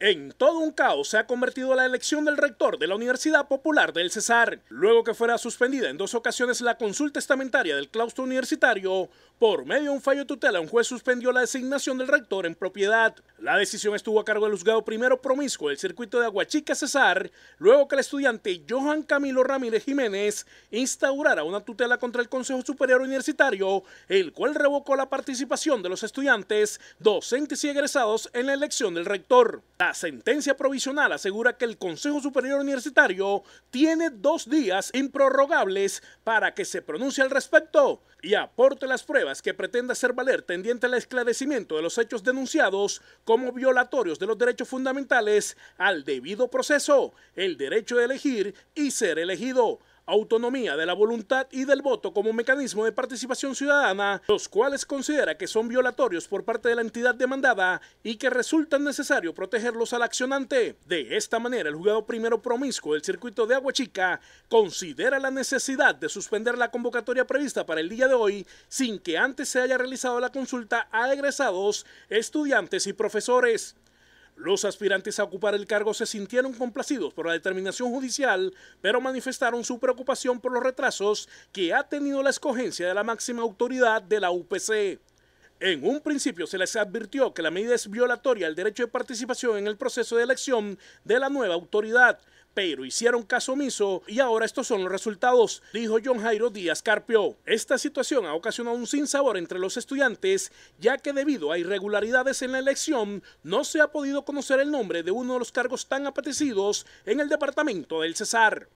En todo un caos se ha convertido la elección del rector de la Universidad Popular del Cesar, luego que fuera suspendida en dos ocasiones la consulta estamentaria del claustro universitario, por medio de un fallo de tutela un juez suspendió la designación del rector en propiedad. La decisión estuvo a cargo del juzgado primero promiscuo del circuito de Aguachica Cesar, luego que el estudiante Johan Camilo Ramírez Jiménez instaurara una tutela contra el Consejo Superior Universitario, el cual revocó la participación de los estudiantes, docentes y egresados en la elección del rector. La sentencia provisional asegura que el Consejo Superior Universitario tiene dos días improrrogables para que se pronuncie al respecto y aporte las pruebas que pretenda hacer valer tendiente al esclarecimiento de los hechos denunciados como violatorios de los derechos fundamentales al debido proceso, el derecho de elegir y ser elegido, autonomía de la voluntad y del voto como mecanismo de participación ciudadana, los cuales considera que son violatorios por parte de la entidad demandada y que resulta necesario protegerlos al accionante. De esta manera, el juzgado primero promiscuo del circuito de Aguachica considera la necesidad de suspender la convocatoria prevista para el día de hoy sin que antes se haya realizado la consulta a egresados, estudiantes y profesores. Los aspirantes a ocupar el cargo se sintieron complacidos por la determinación judicial, pero manifestaron su preocupación por los retrasos que ha tenido la escogencia de la máxima autoridad de la UPC. En un principio se les advirtió que la medida es violatoria al derecho de participación en el proceso de elección de la nueva autoridad, pero hicieron caso omiso y ahora estos son los resultados, dijo John Jairo Díaz Carpio. Esta situación ha ocasionado un sinsabor entre los estudiantes, ya que debido a irregularidades en la elección no se ha podido conocer el nombre de uno de los cargos tan apetecidos en el departamento del Cesar.